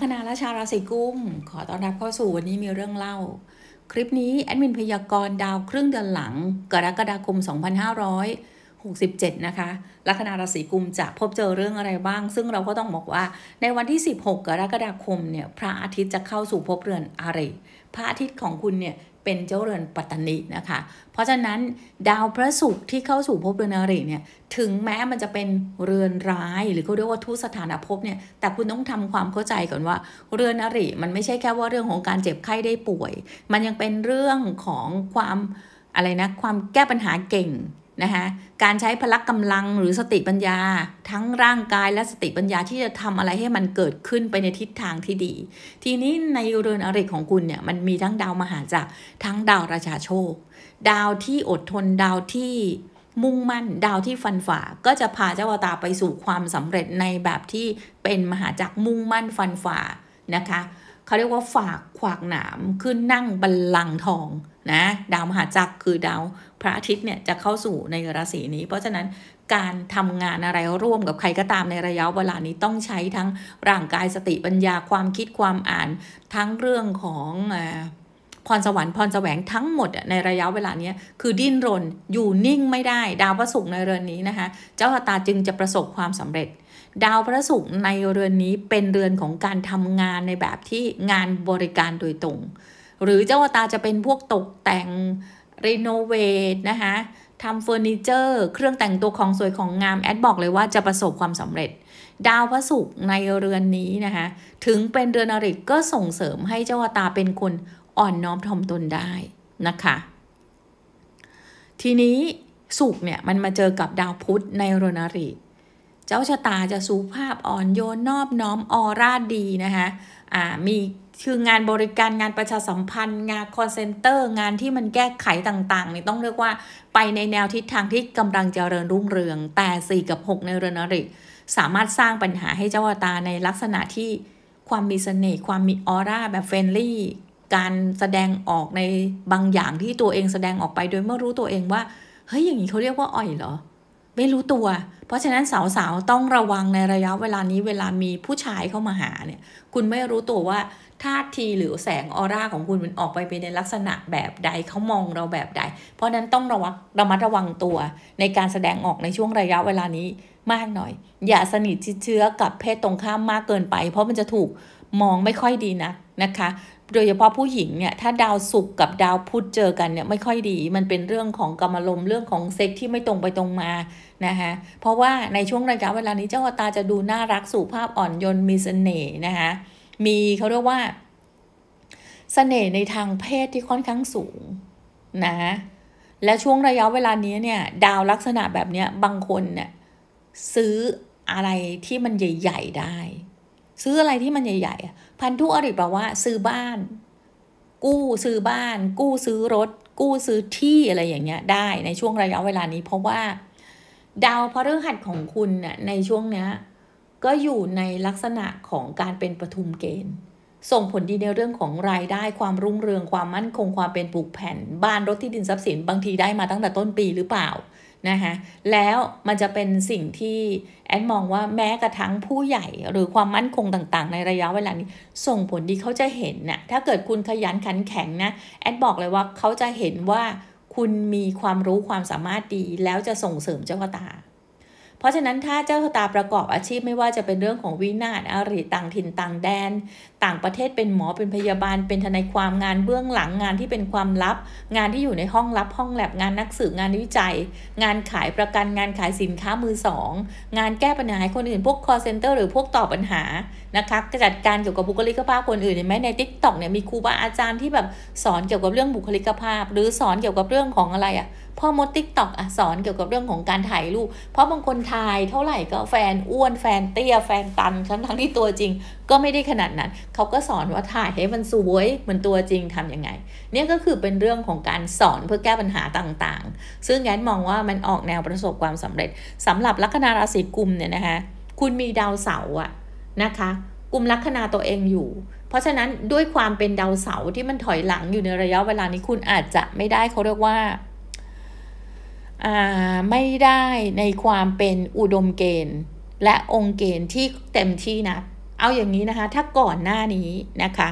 คณาและชาราศีกุมขอต้อนรับเข้าสู่วันนี้มีเรื่องเล่า คลิปนี้แอดมินพยากรณ์ดาวครึ่งเดือนหลัง กรกฎาคม2567นะคะลัคนาราศีกุมจะพบเจอเรื่องอะไรบ้าง ซึ่งเราก็ต้องบอกว่า ในวันที่ 16 กรกฎาคมเนี่ยพระอาทิตย์จะเข้าสู่ภพเรือนอาริพระอาทิตย์ของคุณเนี่ยเป็นเจ้าเรือนปัตตานินะคะ เพราะฉะนั้นดาวพระศุกร์ที่เข้าสู่ภพเรือนอริเนี่ย ถึงแม้มันจะเป็นเรือนร้าย หรือเขาเรียกว่าทุสถานภพเนี่ย แต่คุณต้องทำความเข้าใจก่อนว่าเรือนอริมันไม่ใช่แค่ว่าเรื่องของการเจ็บไข้ได้ป่วย มันยังเป็นเรื่องของความอะไรนะความแก้ปัญหาเก่งนะคะการใช้พละกกำาลังหรือสติปัญญา ทั้งร่างกายและสติปัญญาที่จะทำอะไรให้มันเกิดขึ้นไปในทิศทางที่ดี ทีนี้ในเรือนอริกของคุณเนี่ยมันมีทั้งดาวมหาจักรทั้งดาวราชาโชค ดาวที่อดทนดาวที่มุ่งมั่น ดาวที่ฟันฝ่าก็จะพาเจ้าวตาไปสู่ความสำเร็จในแบบที่เป็นมหาจักรมุ่งมั่นฟันฝ่านะคะเขาเรียกว่าฝากขวากหนามขึ้นนั่งบัลลังก์ทองนะดาวมหาจักรคือดาวพระอาทิตย์เนี่ยจะเข้าสู่ในราศีนี้ เพราะฉะนั้นการทำงานอะไรร่วมกับใครก็ตามในระยะเวลานี้ต้องใช้ทั้งร่างกายสติปัญญาความคิดความอ่านทั้งเรื่องของพรสวรรค์พรแสวงทั้งหมดในระยะเวลานี้คือดิ้นรนอยู่นิ่งไม่ได้ ดาวพระศุกร์ในเรือนนี้นะคะเจ้าชะตาจึงจะประสบความสำเร็จ ดาวพระศุกร์ในเรือนนี้เป็นเรือนของการทำงานในแบบที่งานบริการโดยตรงหรือเจ้าวตาจะเป็นพวกตกแต่งรีโนเวทนะคะทำเฟอร์นิเจอร์เครื่องแต่งตัวของสวยของงาม แอดบอกเลยว่าจะประสบความสำเร็จ ดาวพระศุกร์ในเรือนนี้นะคะ ถึงเป็นเรือนอริกก็ส่งเสริมให้เจ้าตาเป็นคนอ่อนน้อมถ่อมตนได้นะคะ ทีนี้ศุกร์เนี่ย มันมาเจอกับดาวพุธในเรือนอริตเจ้าชะตาจะสุภาพอ่อนโยนนอบน้อมออร่าดีนะคะะมีคืองานบริการงานประชาสัมพันธ์ งานคอนเซนเตอร์ งานที่มันแก้ไขต่างๆนี่ต้องเรียกว่าไปในแนวทิศทางที่กำลังเจริญรุ่งเรือง แต่ 4 กับ 6 ในเรือนอริ สามารถสร้างปัญหาให้เจ้าตาในลักษณะที่ความมีเสน่ห์ความมีออร่าแบบเฟรนลี่ การแสดงออกในบางอย่างที่ตัวเองแสดงออกไป โดยไม่รู้ตัวเองว่าเฮ้ยอย่างนี้เขาเรียกว่าอ่อยเหรอไม่รู้ตัว เพราะฉะนั้นสาวๆต้องระวังในระยะเวลานี้เวลามีผู้ชายเข้ามาหาเนี่ยคุณไม่รู้ตัวว่าท่าทีหรือแสงออร่าของคุณมันออกไปเป็นในลักษณะแบบใดเขามองเราแบบใด เพราะนั้นต้องระวังระมัดระวังตัวในการแสดงออกในช่วงระยะเวลานี้มากหน่อย อย่าสนิทชิดเชื้อกับเพศตรงข้ามมากเกินไป เพราะมันจะถูกมองไม่ค่อยดีนะนะคะ โดยเฉพาะผู้หญิงเนี่ยถ้าดาวศุกร์กับดาวพุธเจอกันเนี่ยไม่ค่อยดี มันเป็นเรื่องของกรรมลมเรื่องของเซ็กที่ไม่ตรงไปตรงมานะคะเพราะว่าในช่วงระยะเวลานี้เจ้าตาจะดูน่ารักสุภาพอ่อนโยนมีเสน่ห์นะคะมีเขาเรียกว่าสเสน่ห์ในทางเพศที่ค่อนข้างสูง นะ และช่วงระยะเวลานี้เนี่ย ดาวลักษณะแบบเนี้ยบางคนเนี่ยซื้ออะไรที่มันใหญ่ ๆ ได้ ซื้ออะไรที่มันใหญ่ๆพันธุอริบอกว่า ซื้อบ้าน กู้ซื้อบ้าน กู้ซื้อรถ กู้ซื้อที่อะไรอย่างเงี้ยได้ในช่วงระยะเวลานี้ เพราะว่า ดาวพฤหัสของคุณน่ยในช่วงเนี้ยก็อยู่ในลักษณะของการเป็นปฐุมเกณฑ์ ส่งผลดีในเรื่องของรายได้ความรุ่งเรืองความมั่นคง ความเป็นปลูกแผ่น บ้านรถที่ดินทรัพย์สินบางทีได้มาตั้งแต่ต้นปีหรือเปล่านะคะแล้วมันจะเป็นสิ่งที่แอดมองว่าแม้กระทั่งผู้ใหญ่หรือความมั่นคงต่างๆ ในระยะเวลานี้ ส่งผลดีเขาจะเห็นนะ่ะถ้าเกิดคุณขยันขันแข็งนะแอดบอกเลยว่าเขาจะเห็นว่าคุณมีความรู้ความสามารถดี แล้วจะส่งเสริมเจ้าตาเพราะฉะนั้นถ้าเจ้าชะตาประกอบอาชีพไม่ว่าจะเป็นเรื่องของวินาศอาริตังทินตังแดนต่างประเทศเป็นหมอเป็นพยาบาลเป็นทนายความงานเบื้องหลังงานที่เป็นความลับ งานที่อยู่ในห้องลับ ห้องแลบงานนักสืบงานวิจัย งานขายประกันงานขายสินค้ามือสองงานแก้ปัญหาให้คนอื่น พวก call center หรือพวกตอบปัญหานะคะกรจัดการเกี่ยวกับบุคลิกภาพคนอื่นเห็นไหมในทิกตอกเนี่ยมีครูบาอาจารย์ที่แบบสอนเกี่ยวกับเรื่องบุคลิกภาพ หรือสอนเกี่ยวกับเรื่องของอะไรอะ่ะพ่อมดทิกต็อกอสอนเกี่ยวกับเรื่องของการถ่ายรูปเพราะบางคนถ่ายเท่าไหร่ก็แฟนอ้วนแฟน เตี้ยแฟนตัน ทั้งทั้งที่ตัวจริง ก็ไม่ได้ขนาดนั้นเขาก็สอนว่าถ่ายให้มันสวยเหมือนตัวจริงทํำยังไง เนี่ยก็คือเป็นเรื่องของการสอนเพื่อแก้ปัญหาต่าง ๆ ซึ่งแอนมองว่ามันออกแนวประสบความสำเร็จ สำหรับลัคนาราศีกุมเนี่ยนะคะ คุณมีดาวเสาอะนะคะกลุ่มลัคนาตัวเองอยู่ เพราะฉะนั้นด้วยความเป็นดาวเสาที่มันถอยหลังอยู่ในระยะเวลานี้คุณอาจจะไม่ได้เขาเรียกว่าไม่ได้ในความเป็นอุดมเกณฑ์และองค์เกณฑ์ที่เต็มที่นักเอาอย่างนี้นะคะถ้าก่อนหน้านี้นะคะ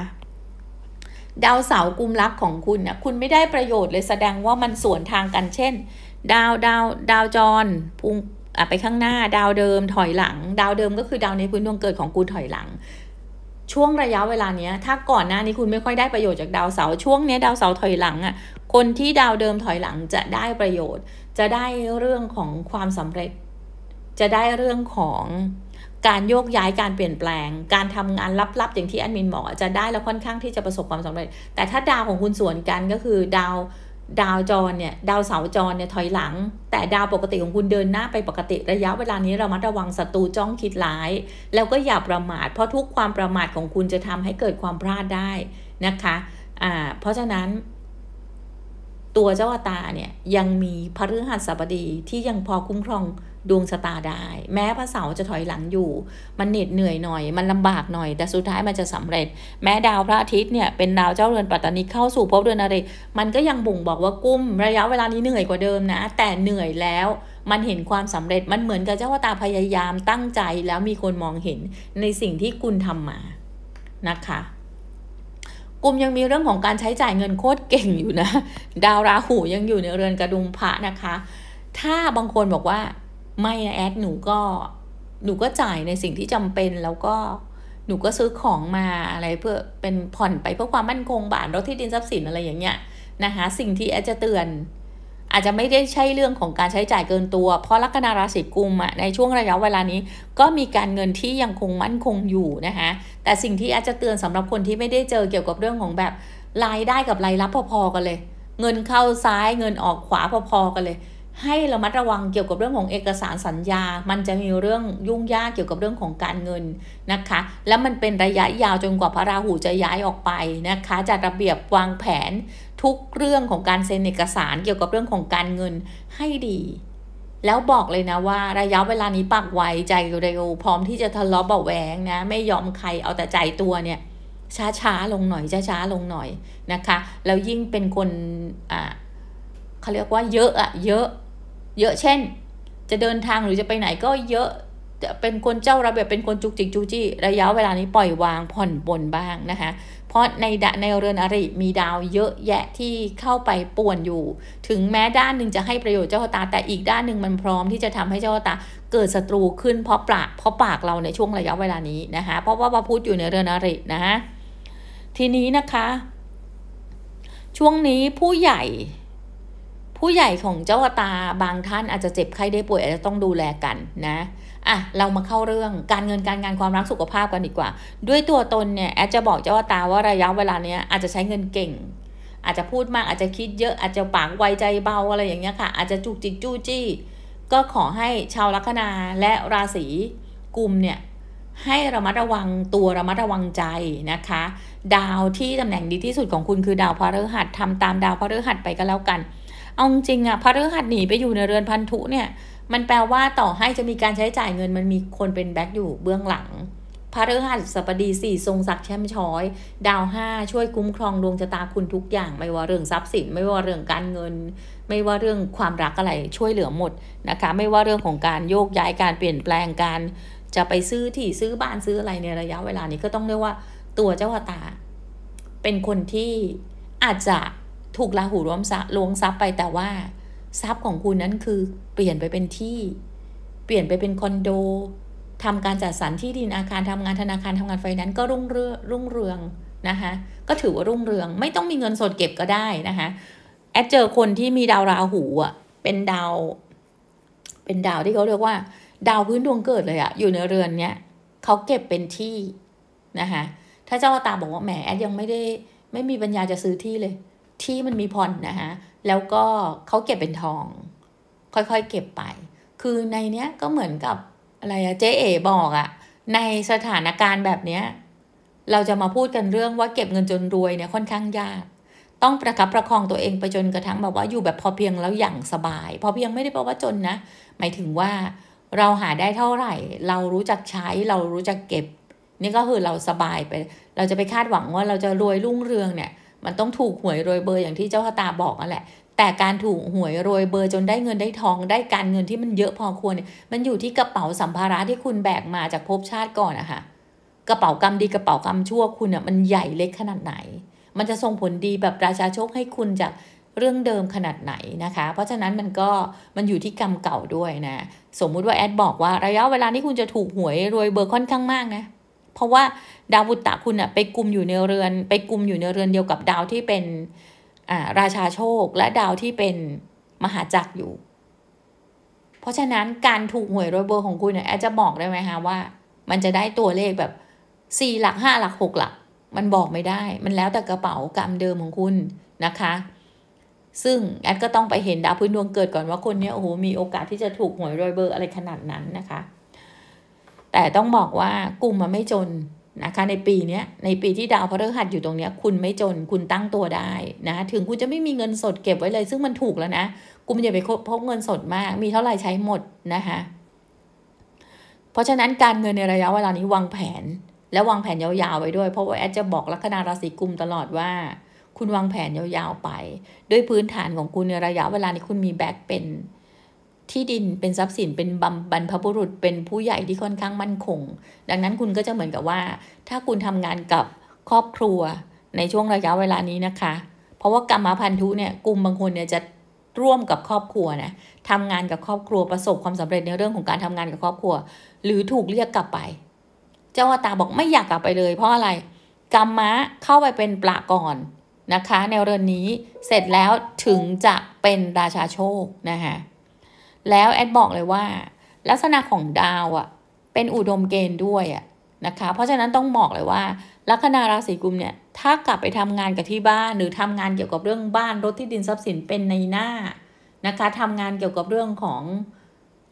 ดาวเสาร์กุมลักของคุณนะคุณไม่ได้ประโยชน์เลยแสดงว่ามันสวนทางกันเช่น ดาวดาวดาวจรพุ่งไปข้างหน้า ดาวเดิมถอยหลัง ดาวเดิมก็คือดาวในพื้นดวงเกิดของคุณถอยหลัง ช่วงระยะเวลาเนี้ยถ้าก่อนหน้านี้คุณไม่ค่อยได้ประโยชน์จากดาวเสาร์ช่วงนี้ ดาวเสาร์ถอยหลังอ่ะคนที่ดาวเดิมถอยหลังจะได้ประโยชน์ จะได้เรื่องของความสำเร็จ จะได้เรื่องของการโยกย้ายการเปลี่ยนแปลงการทำงานลับๆอย่างที่แอดมินบอกจะได้แล้วค่อนข้างที่จะประสบความสำเร็จแต่ถ้าดาวของคุณส่วนกันก็คือดาวดาวจรเนี่ยดาวเสาจรเนี่ยถอยหลัง แต่ดาวปกติของคุณเดินหน้าไปปกติระยะเวลานี้เรามัดระวังศัตรูจ้องคิดร้าย แล้วก็อย่าประมาท เพราะทุกความประมาทของคุณจะทำให้เกิดความพลาดได้นะคะอ่าเพราะฉะนั้น ตัวเจ้าตาเนี่ยยังมีพระฤหัสบดีที่ยังพอคุ้มครองดวงชะตาได้ แม้พระเสาจะถอยหลังอยู่ มันเหน็ดเหนื่อยหน่อย มันลำบากหน่อยแต่สุดท้ายมันจะสำเร็จ แม้ดาวพระอาทิตย์เนี่ย เป็นดาวเจ้าเรือนปัตตานีเข้าสู่ภพเรือนอะไร มันก็ยังบ่งบอกว่ากุ้ม ระยะเวลานี้เหนื่อยกว่าเดิมนะ แต่เหนื่อยแล้วมันเห็นความสำเร็จมันเหมือนกับเจ้าตาพยายามตั้งใจแล้วมีคนมองเห็นในสิ่งที่คุณทำมานะคะกลุ่มยังมีเรื่องของการใช้จ่ายเงินโคตรเก่งอยู่นะ ดาวราหูยังอยู่ในเรือนกระดุมพระนะคะ ถ้าบางคนบอกว่าไม่นะแอดหนูก็หนูก็จ่ายในสิ่งที่จำเป็นแล้วก็หนูก็ซื้อของมาอะไรเพื่อเป็นผ่อนไปเพื่อความมั่นคงบ้านรถที่ดินทรัพย์สินอะไรอย่างเงี้ยนะคะสิ่งที่แอดจะเตือน อาจจะไม่ได้ใช่เรื่องของการใช้จ่ายเกินตัว เพราะลัคนาราศีกุมอ่ะในช่วงระยะเวลานี้ ก็มีการเงินที่ยังคงมั่นคงอยู่นะคะแต่สิ่งที่แอดจะเตือนสำหรับคนที่ไม่ได้เจอเกี่ยวกับเรื่องของแบบรายได้กับรายรับพอ ๆกันเลย เงินเข้าซ้ายเงินออกขวาพอ ๆกันเลยให้ระมัดระวังเกี่ยวกับเรื่องของเอกสารสัญญา มันจะมีเรื่องยุ่งยากเกี่ยวกับเรื่องของการเงินนะคะ แล้วมันเป็นระยะยาวจนกว่าพระราหูจะย้ายออกไปนะคะจัดระเบียบวางแผนทุกเรื่องของการเซ็นเอกสารเกี่ยวกับเรื่องของการเงินให้ดี แล้วบอกเลยนะว่าระยะเวลานี้ปากไวใจเร็วพร้อมที่จะทะเลาะเบาแหวงนะไม่ยอมใครเอาแต่ใจตัวเนี่ยช้าๆลงหน่อยช้าๆลงหน่อยนะคะแล้วยิ่งเป็นคนอ่าเขาเรียกว่าเยอะอะเยอะเยอะเช่น จะเดินทางหรือจะไปไหนก็เยอะจะเป็นคนเจ้าระเบียบเป็นคนจุกจิกจูจี้ระยะเวลานี้ปล่อยวางผ่อนปลนบ้างนะคะเพราะในดในเรือนอริมีดาวเยอะแยะที่เข้าไปป่วนอยู่ ถึงแม้ด้านหนึ่งจะให้ประโยชน์เจ้าตาแต่อีกด้านหนึ่งมันพร้อมที่จะทำให้เจ้าตาเกิดศัตรูขึ้นเพราะปากเพราะปากเราในช่วงระยะเวลานี้นะคะเพราะว่าพระพุธอยู่ในเรือนอรินะทีนี้นะคะ ช่วงนี้ผู้ใหญ่ผู้ใหญ่ของเจ้าตาบางท่านอาจจะเจ็บไข้ได้ป่วยอาจจะต้องดูแลกันนะ อ่ะ เรามาเข้าเรื่องการเงินการงานความรักสุขภาพ กันดีกว่า ด้วยตัวตนเนี่ยแอดจะบอกเจ้าตาว่าระยะเวลาเนี้ยอาจจะใช้เงินเก่ง อาจจะพูดมากอาจจะคิดเยอะอาจจะปากไวใจเบาอะไรอย่างเงี้ยค่ะอาจจะจุกจิกจู้จี้ ก็ขอให้ชาวลัคนาและราศีกุมเนี่ย ให้ระมัดระวังตัวระมัดระวังใจนะคะ ดาวที่ตำแหน่งดีที่สุดของคุณคือดาวพฤหัสทำตามดาวพฤหัสไปก็แล้วกันเอาจริงอะพระฤหัสหนีไปอยู่ในเรือนพันธุเนี่ย มันแปลว่าต่อให้จะมีการใช้จ่ายเงิน มันมีคนเป็นแบ็กอยู่เบื้องหลังพระฤหัสปดีสี่ทรงศักดิ์แช่มช้อยดาวห้าช่วยคุ้มครองดวงชะตาคุณทุกอย่าง ไม่ว่าเรื่องทรัพย์สินไม่ว่าเรื่องการเงิน ไม่ว่าเรื่องความรักอะไรช่วยเหลือหมดนะคะ ไม่ว่าเรื่องของการโยกย้ายการเปลี่ยนแปลงการจะไปซื้อที่ซื้อบ้านซื้ออะไรในระยะเวลานี้ก็ต้องเรียกว่าตัวเจ้าตา เป็นคนที่อาจจะถูกลาหูรวมซับลวงซับไป แต่ว่า ทรัพย์ของคุณนั้นคือเปลี่ยนไปเป็นที่ เปลี่ยนไปเป็น คอนโด ทำการจัดสรรที่ดินอาคารทำงานธนาคารทำงานไฟนั้น ก็รุ่งเรือรุ่งเรืองนะคะ ก็ถือว่ารุ่งเรือง ไม่ต้องมีเงินสดเก็บก็ได้นะคะ แอดเจอคนที่มีดาว ราหูอ่ะ เป็นดาว เป็นดาวที่เขาเรียกว่า ดาวพื้นดวงเกิดเลยอะอยู่ในเรือนเนี้ย เขาเก็บเป็นที่นะคะ ถ้าเจ้าตาบอกว่าแหมแอดยังไม่ได้ ไม่มีปัญญาจะซื้อที่เลยที่มันมีผ่อนนะฮะ แล้วก็เขาเก็บเป็นทอง ค่อยๆ เก็บไป คือในเนี้ยก็เหมือนกับอะไรอะเจ๊เอ๋บอกอะในสถานการณ์แบบเนี้ยเราจะมาพูดกันเรื่องว่าเก็บเงินจนรวยเนี่ยค่อนข้างยาก ต้องประคับประคองตัวเองไปจนกระทั่งแบบว่าอยู่แบบพอเพียงแล้วอย่างสบายพอเพียงไม่ได้แปลว่าจนนะ หมายถึงว่าเราหาได้เท่าไหร่ เรารู้จักใช้เรารู้จักเก็บ นี่ก็คือเราสบายไป เราจะไปคาดหวังว่าเราจะรวยรุ่งเรืองเนี่ยมันต้องถูกหวยรวยเบอร์อย่างที่เจ้าคตาบอกนั่นแหละ แต่การถูกหวยรวยเบอร์จนได้เงินได้ทอง ได้การเงินที่มันเยอะพอควรเนี่ย มันอยู่ที่กระเป๋าสัมภาระที่คุณแบกมาจากภพชาติก่อนอะค่ะกระเป๋ากรรมดีกระเป๋ากรรมชั่วคุณอะมันใหญ่เล็กขนาดไหน มันจะส่งผลดีแบบราชาโชคให้คุณจากเรื่องเดิมขนาดไหนนะคะ เพราะฉะนั้นมันก็มันอยู่ที่กรรมเก่าด้วยนะ สมมุติว่าแอดบอกว่า ระยะเวลาที่คุณจะถูกหวยรวยเบอร์ค่อนข้างมากนะเพราะว่าดาวบุตตะคุณอะไปกลุ่มอยู่ในเรือน ไปกลุ่มอยู่ในเรือนเดียวกับดาวที่เป็นอ่าราชาโชคและดาวที่เป็นมหาจักรอยู่ เพราะฉะนั้นการถูกหวยรวยเบอร์ของคุณเนี่ยแอดจะบอกได้ไหมคะว่า มันจะได้ตัวเลขแบบสี่หลักห้าหลักหกหลัก มันบอกไม่ได้ มันแล้วแต่กระเป๋ากรรมเดิมของคุณนะคะ ซึ่งแอดก็ต้องไปเห็นดาวพื้นดวงเกิดก่อนว่าคนนี้โอ้โหมีโอกาสที่จะถูกหวยรวยเบอร์อะไรขนาดนั้นนะคะแต่ต้องบอกว่ากลุ่มมันไม่จนนะคะในปีนี้ในปีที่ดาวพฤหัสอยู่ตรงนี้ คุณไม่จนคุณตั้งตัวได้นะถึงคุณจะไม่มีเงินสดเก็บไว้เลยซึ่งมันถูกแล้วนะกลุ่มอย่าไปพกเงินสดมากมีเท่าไหร่ใช้หมดนะคะเพราะฉะนั้นการเงินในระยะเวลานี้วางแผน และวางแผนยาวๆไว้ด้วยเพราะว่าแอดจะบอกลัคนาราศีกุมตลอดว่า คุณวางแผนยาวๆไป ด้วยพื้นฐานของคุณในระยะเวลานี้คุณมีแบ็คเป็นที่ดินเป็นทรัพย์สินเป็นบัมบรรพบุรุษเป็นผู้ใหญ่ที่ค่อนข้างมั่นคง ดังนั้นคุณก็จะเหมือนกับว่า ถ้าคุณทำงานกับครอบครัวในช่วงระยะเวลานี้นะคะ เพราะว่ากรรมพันธุเนี่ยกลุ่มบางคนเนี่ยจะร่วมกับครอบครัวนะทำงานกับครอบครัวประสบความสำเร็จในเรื่องของการทำงานกับครอบครัว หรือถูกเรียกกลับไป เจ้าตาบอกไม่อยากกลับไปเลย เพราะอะไร กรรมะเข้าไปเป็นปลาก่อนนะคะในเรือนนี้เสร็จแล้วถึงจะเป็นราชาโชคนะคะแล้วแอด บอกเลยว่า ลักษณะของดาวอะ่ะเป็นอุดมเกณฑ์ด้วยอะ่ะนะคะเพราะฉะนั้นต้องบอกเลยว่า ลัคนาราศีกุมเนี่ยถ้ากลับไปทำงานกับที่บ้านหรือทำงานเกี่ยวกับเรื่องบ้านรถที่ดินทรัพย์สินเป็นในหน้านะคะทำงานเกี่ยวกับเรื่องของ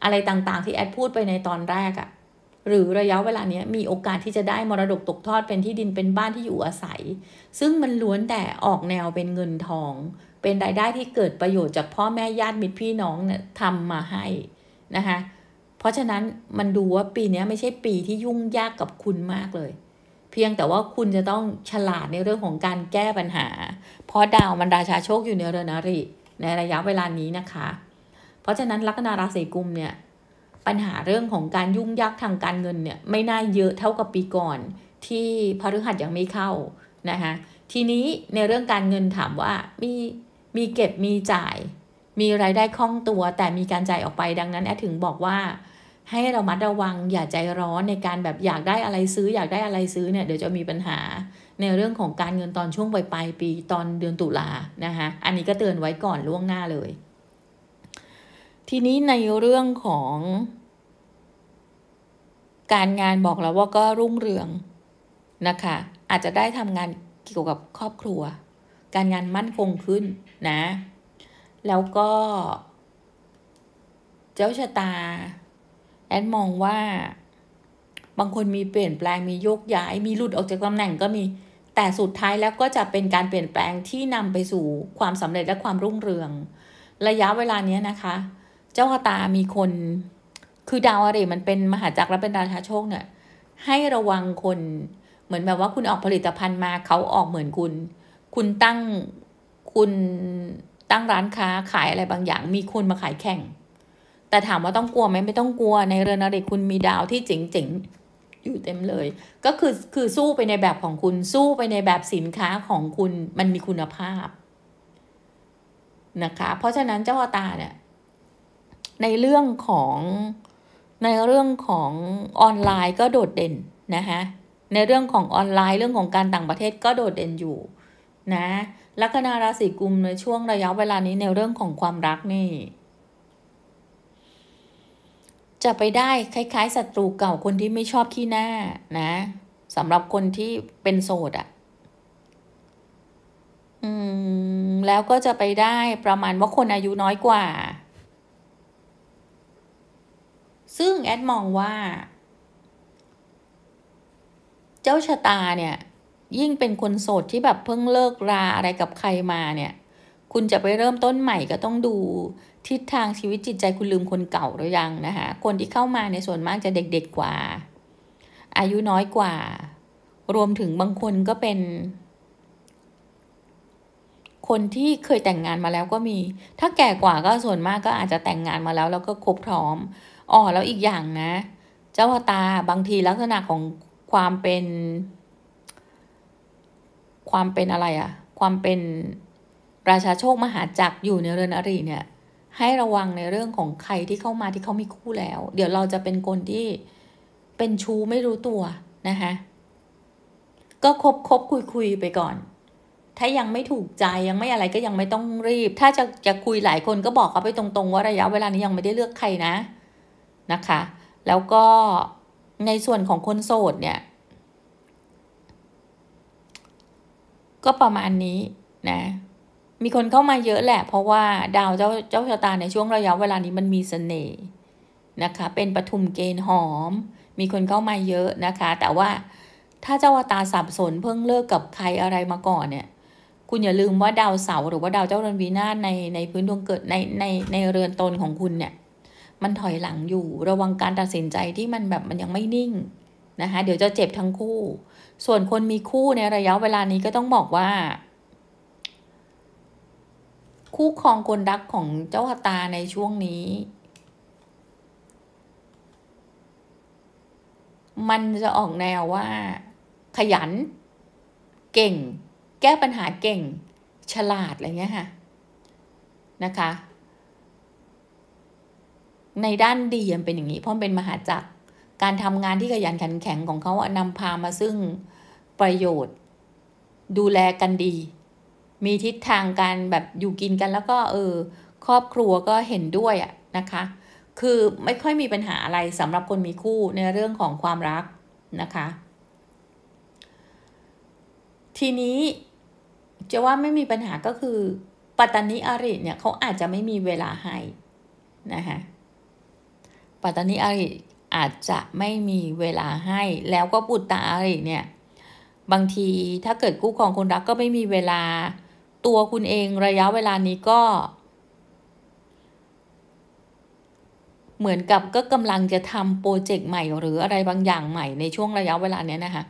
อะไรต่างๆ ที่ แอด พูดไปในตอนแรกอะ่ะหรือระยะเวลาเนี้ยมีโอกาสที่จะได้มรดกตกทอดเป็นที่ดินเป็นบ้านที่อยู่อาศัย ซึ่งมันล้วนแต่ออกแนวเป็นเงินทองเป็นรายได้ที่เกิดประโยชน์ จากพ่อแม่ญาติมิตรพี่น้องเนี่ยทำมาให้ นะคะ เพราะฉะนั้นมันดูว่าปีนี้ไม่ใช่ปีที่ยุ่งยากกับคุณมากเลย เพียงแต่ว่าคุณจะต้องฉลาดในเรื่องของการแก้ปัญหา เพราะดาวมันราชาโชคอยู่ในเรือนาริในระยะเวลานี้นะคะ เพราะฉะนั้นลัคนาราศีกุมเนี่ยปัญหาเรื่องของการยุ่งยากทางการเงินเนี่ยไม่น่าเยอะเท่ากับปีก่อน ที่พฤหัสยังไม่เข้านะคะทีนี้ในเรื่องการเงินถามว่ามีมีเก็บมีจ่ายมีรายได้คล่องตัวแต่มีการจ่ายออกไปดังนั้นแอดถึงบอกว่า ให้เรามัดระวังอย่าใจร้อนในการแบบอยากได้อะไรซื้อ อยากได้อะไรซื้อเนี่ยเดี๋ยวจะมีปัญหาในเรื่องของการเงินตอนช่วงปลายปีตอนเดือนตุลานะคะอันนี้ก็เตือนไว้ก่อนล่วงหน้าเลย ทีนี้ในเรื่องของ การงานบอกแล้วว่าก็รุ่งเรืองนะคะอาจจะได้ทำงานเกี่ยวกับครอบครัวการงานมั่นคงขึ้นนะ แล้วก็เจ้าชะตาแอดมองว่าบางคนมีเปลี่ยนแปลงมีโยกย้ายมีหลุดออกจากตำแหน่งก็มีแต่สุดท้ายแล้วก็จะเป็นการเปลี่ยนแปลงที่นำไปสู่ความสำเร็จและความรุ่งเรือง ระยะเวลานี้นะคะ เจ้าชะตามีคนคือดาวอะไรมันเป็นมหาจักรและเป็นราชาโชคเนี่ยให้ระวังคนเหมือนแบบว่าคุณออกผลิตภัณฑ์มาเขาออกเหมือนคุณคุณตั้งคุณตั้งร้านค้าขายอะไรบางอย่าง มีคนมาขายแข่ง แต่ถามว่าต้องกลัวไหมไม่ต้องกลัว ในเรือนอเิกคุณมีดาวที่เจ๋งๆ อยู่เต็มเลย ก็คือคือสู้ไปในแบบของคุณสู้ไปในแบบสินค้าของคุณมันมีคุณภาพนะคะ เพราะฉะนั้นเจ้าตาเนี่ยในเรื่องของในเรื่องของออนไลน์ก็โดดเด่นนะคะในเรื่องของออนไลน์เรื่องของการต่างประเทศก็โดดเด่นอยู่นะลัคนาราศีกุมในช่วงระยะเวลานี้ในเรื่องของความรักนี่ จะไปได้คล้ายๆศัตรูเก่าคนที่ไม่ชอบขี้หน้า นะสำหรับคนที่เป็นโสดอะ่ะ อืม แล้วก็จะไปได้ประมาณว่าคนอายุน้อยกว่า ซึ่งแอดมองว่า เจ้าชะตาเนี่ยยิ่งเป็นคนโสดที่แบบเพิ่งเลิกราอะไรกับใครมาเนี่ย คุณจะไปเริ่มต้นใหม่ก็ต้องดูทิศทางชีวิตจิตใจคุณลืมคนเก่าหรือยังนะคะคนที่เข้ามาในส่วนมากจะเด็ก ๆกว่า อายุน้อยกว่า รวมถึงบางคนก็เป็น คนที่เคยแต่งงานมาแล้วก็มี ถ้าแก่กว่าก็ส่วนมากก็อาจจะแต่งงานมาแล้ว แล้วก็ครบพร้อมอ๋อแล้วอีกอย่างนะ เจ้าตาบางทีลักษณะของความเป็นความเป็นอะไรอะความเป็นราชาโชคมหาจักรอยู่ในเรือนอริเนี่ย ให้ระวังในเรื่องของใครที่เข้ามาที่เขามีคู่แล้ว เดี๋ยวเราจะเป็นคนที่เป็นชู้ไม่รู้ตัวนะคะก็คบคบคุยคุยไปก่อน ถ้ายังไม่ถูกใจยังไม่อะไรก็ยังไม่ต้องรีบ ถ้าจะจะคุยหลายคนก็บอกเขาไปตรงๆว่าระยะเวลานี้ยังไม่ได้เลือกใครนะนะคะ แล้วก็ในส่วนของคนโสดเนี่ยก็ประมาณนี้นะ มีคนเข้ามาเยอะแหละ เพราะว่าดาวเจ้าเจ้าชะตาในช่วงระยะเวลานี้มันมีสเสน่ห์นะคะ เป็นปฐุมเกณฑ์หอม มีคนเข้ามาเยอะนะคะ แต่ว่าถ้าเจ้าตาสับสนเพิ่งเลิกกับใครอะไรมาก่อนเนี่ย คุณอย่าลืมว่าดาวเสาหรือว่าดาวเจ้าเรือนวีนาในในพื้นดวงเกิดในในในเรือนตนของคุณเนี่ย มันถอยหลังอยู่ ระวังการตัดสินใจที่มันแบบมันยังไม่นิ่งนะคะเดี๋ยวจะเจ็บทั้งคู่ส่วนคนมีคู่ในระยะเวลานี้ก็ต้องบอกว่า คู่ครองคนรักของเจ้าตาในช่วงนี้ มันจะออกแนวว่าขยันเก่งแก้ปัญหาเก่ง ฉลาดอะไรเงี้ยค่ะนะคะ ในด้านดีมันเป็นอย่างนี้ เพราะมันเป็นมหาจักรการทำงานที่ขยันขันแข็งของเขาอนำพามาซึ่งประโยชน์ ดูแลกันดี มีทิศทางการแบบอยู่กินกันแล้วก็เออครอบครัวก็เห็นด้วยอะนะคะคือไม่ค่อยมีปัญหาอะไรสำหรับคนมีคู่ในเรื่องของความรักนะคะ ทีนี้จะว่าไม่มีปัญหาก็คือ ปัตตานีอาริเนี่ยเขาอาจจะไม่มีเวลาให้นะคะปัตตานีอาริอาจจะไม่มีเวลาให้แล้วก็ปุตตาอะไรเนี่ย บางทีถ้าเกิดคู่ครองคนรักก็ไม่มีเวลา ตัวคุณเองระยะเวลานี้ก็ เหมือนกับก็กำลังจะทำโปรเจกต์ใหม่หรืออะไรบางอย่างใหม่ในช่วงระยะเวลาเนี้ยนะคะ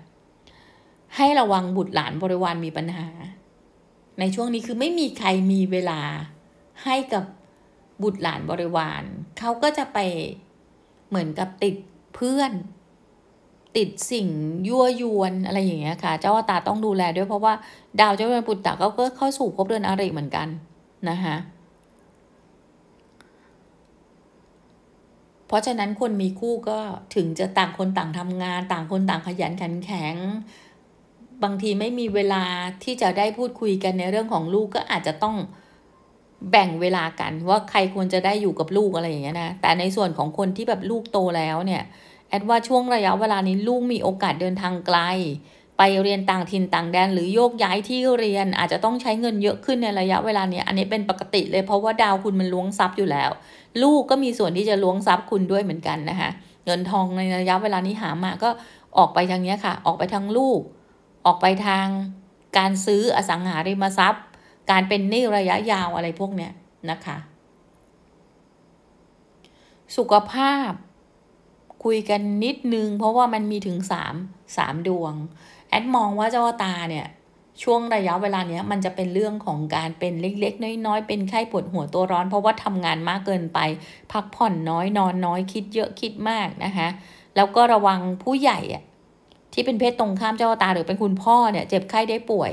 ให้ระวังบุตรหลานบริวารมีปัญหา ในช่วงนี้คือไม่มีใครมีเวลาให้กับบุตรหลานบริวารเขาก็จะไปเหมือนกับติดเพื่อนติดสิ่งยั่วยวนอะไรอย่างเงี้ยค่ะเจ้าอตาต้องดูแลด้วยเพราะว่าดาวเจ้าเรือนปุตตะก็เข้าสู่ภพเรือนอาริเหมือนกันนะคะเพราะฉะนั้นคนมีคู่ก็ถึงจะต่างคนต่างทำงาน ต่างคนต่างขยันขันแข็ง บางทีไม่มีเวลาที่จะได้พูดคุยกันในเรื่องของลูกก็อาจจะต้องแบ่งเวลากันว่าใครควรจะได้อยู่กับลูกอะไรอย่างเงี้ยนะแต่ในส่วนของคนที่แบบลูกโตแล้วเนี่ยแอดว่าช่วงระยะเวลานี้ลูกมีโอกาสเดินทางไกล ไปเรียนต่างถิ่นต่างแดนหรือโยกย้ายที่เรียนอาจจะต้องใช้เงินเยอะขึ้นในระยะเวลานี้ อันนี้เป็นปกติเลยเพราะว่าดาวคุณมันล้วงทรัพย์อยู่แล้ว ลูกก็มีส่วนที่จะล้วงทรัพย์คุณด้วยเหมือนกันนะคะเงินทองในระยะเวลานี้หามาก็ออกไปทางนี้ค่ะออกไปทางลูกออกไปทางการซื้ออสังหาริมทรัพยการเป็นหนี้ระยะยาวอะไรพวกเนี้ยนะคะ สุขภาพคุยกันนิด นึง เพราะว่ามันมี ถึงสามสามดวงแอดมองว่าเจ้าตา เนี่ย ช่วงระยะเวลา เนี้ย มันจะเป็นเรื่องของการเป็นเล็กๆน้อยๆเป็นไข้ปวดหัวตัว ร้อน เพราะว่าทำงานมากเกินไปพักผ่อน น้อยนอนน้อยคิดเยอะคิดมากนะคะแล้วก็ระวังผู้ใหญ่อะที่เป็นเพศตรงข้ามเจ้าตาหรือเป็นคุณพ่อเนี่ยเจ็บไข้ได้ป่วย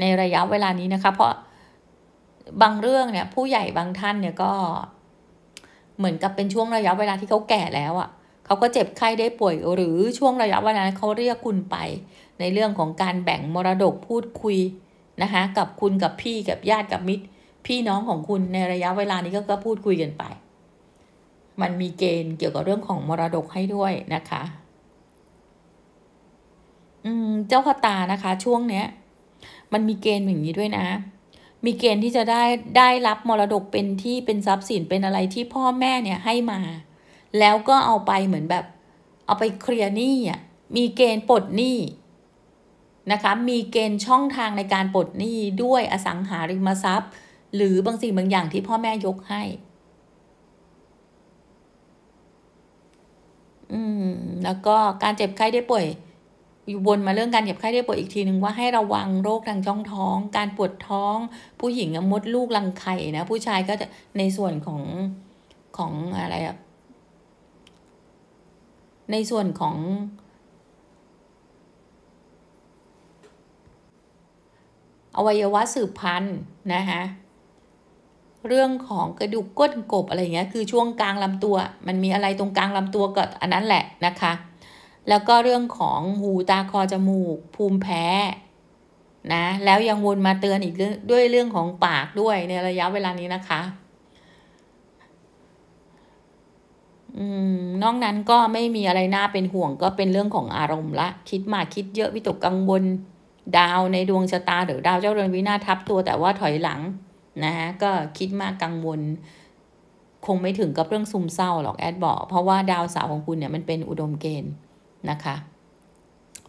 ในระยะเวลานี้นะคะเพราะบางเรื่องเนี่ยผู้ใหญ่บางท่านเนี่ยก็ เหมือนกับเป็นช่วงระยะเวลาที่เขาแก่แล้วอะ่ะเขาก็เจ็บไข้ได้ป่วยหรือช่วงระยะเวลาเขาเรียกคุณไป ในเรื่องของการแบ่งมรดกพูดคุยนะคะ กับคุณกับพี่กับญาติกับมิตร พี่น้องของคุณในระยะเวลานี้ก็ก็พูดคุยกันไป มันมีเกณฑ์เกี่ยวกับเรื่องของมรดกให้ด้วยนะคะ อืม เจ้าคตานะคะช่วงเนี้ย มันมีเกณฑ์อย่างนี้ด้วยนะมีเกณฑ์ที่จะได้ได้รับมรดกเป็นที่เป็นทรัพย์สินเป็นอะไรที่พ่อแม่เนี่ยให้มา แล้วก็เอาไปเหมือนแบบ เอาไปเคลียร์หนี้อ่ะ มีเกณฑ์ปลดหนี้นะคะ มีเกณฑ์ช่องทางในการปลดหนี้ด้วยอสังหาริมทรัพย์ หรือบางสิ่งบางอย่างที่พ่อแม่ยกให้ อืม แล้วก็การเจ็บไข้ได้ป่วยวนมาเรื่องการเจ็บไข้ได้ป่วยอีกทีหนึ่งว่าให้ระวังโรค ทางช่องท้องการปวดท้อง ผู้หญิงมดลูกรังไข่นะผู้ชายก็จะในส่วนของของอะไรอะในส่วนของ อวัยวะสืบพันธุ์นะคะเรื่องของกระดูกก้นกบอะไรเงี้ยคือช่วงกลางลำตัว มันมีอะไรตรงกลางลำตัวก็อันนั้นแหละนะคะแล้วก็เรื่องของหูตาคอจมูกภูมิแพ้ นะ แล้วยังวนมาเตือนอีกด้วยเรื่องของปากด้วยในระยะเวลานี้นะคะอนอกนั้นก็ไม่มีอะไรน่าเป็นห่วงก็เป็นเรื่องของอารมณ์ละ คิดมากคิดเยอะวิตกกังวล ดาวในดวงชะตาหรือดาวเจ้าเรือนวินาทับตัวแต่ว่าถอยหลังนะฮะก็คิดมากกังวล คงไม่ถึงกับเรื่องซุมเศร้าหรอกแอดบอกเพราะว่าดาวสาวของคุณเนี่ยมันเป็นอุดมเกณฑ์นะคะ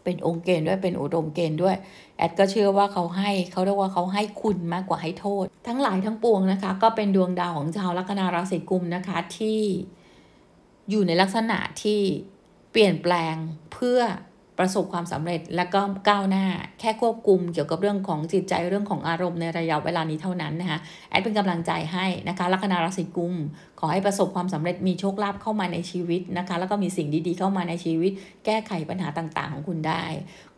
เป็นองค์เกณฑ์ด้วย เป็นอุดมเกณฑ์ด้วยแอดก็เชื่อว่าเขาให้เขาเรียกว่าเขาให้คุณมากกว่าให้โทษ ทั้งหลายทั้งปวงนะคะ ก็เป็นดวงดาวของชาวลัคนาราศีกุมนะคะ ที่อยู่ในลักษณะที่เปลี่ยนแปลงเพื่อประสบความสำเร็จและก็ก้าวหน้า แค่ควบคุมเกี่ยวกับเรื่องของจิตใจเรื่องของอารมณ์ในระยะเวลานี้เท่านั้นนะคะแอดเป็นกำลังใจให้นะคะลัคนาราศีกุมขอให้ประสบความสำเร็จมีโชคลาภเข้ามาในชีวิตนะคะ แล้วก็มีสิ่งดี ๆเข้ามาในชีวิต แก้ไขปัญหาต่างๆ ของคุณได้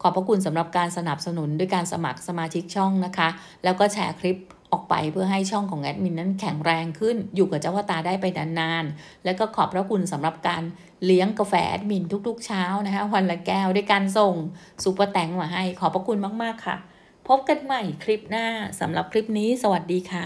ขอบพระคุณสำหรับการสนับสนุนด้วยการสมัครสมาชิกช่องนะคะ แล้วก็แชร์คลิปออกไปเพื่อให้ช่องของแอดมินนั้นแข็งแรงขึ้น อยู่กับเจ้าวตาได้ไปนานๆและก็ขอบพระคุณสำหรับการเลี้ยงกาแฟแอดมินทุกๆเช้านะคะวันละแก้วด้วยการส่งซูเปอร์แตงมาให้ขอบพระคุณมากๆค่ะ พบกันใหม่คลิปหน้าสำหรับคลิปนี้สวัสดีค่ะ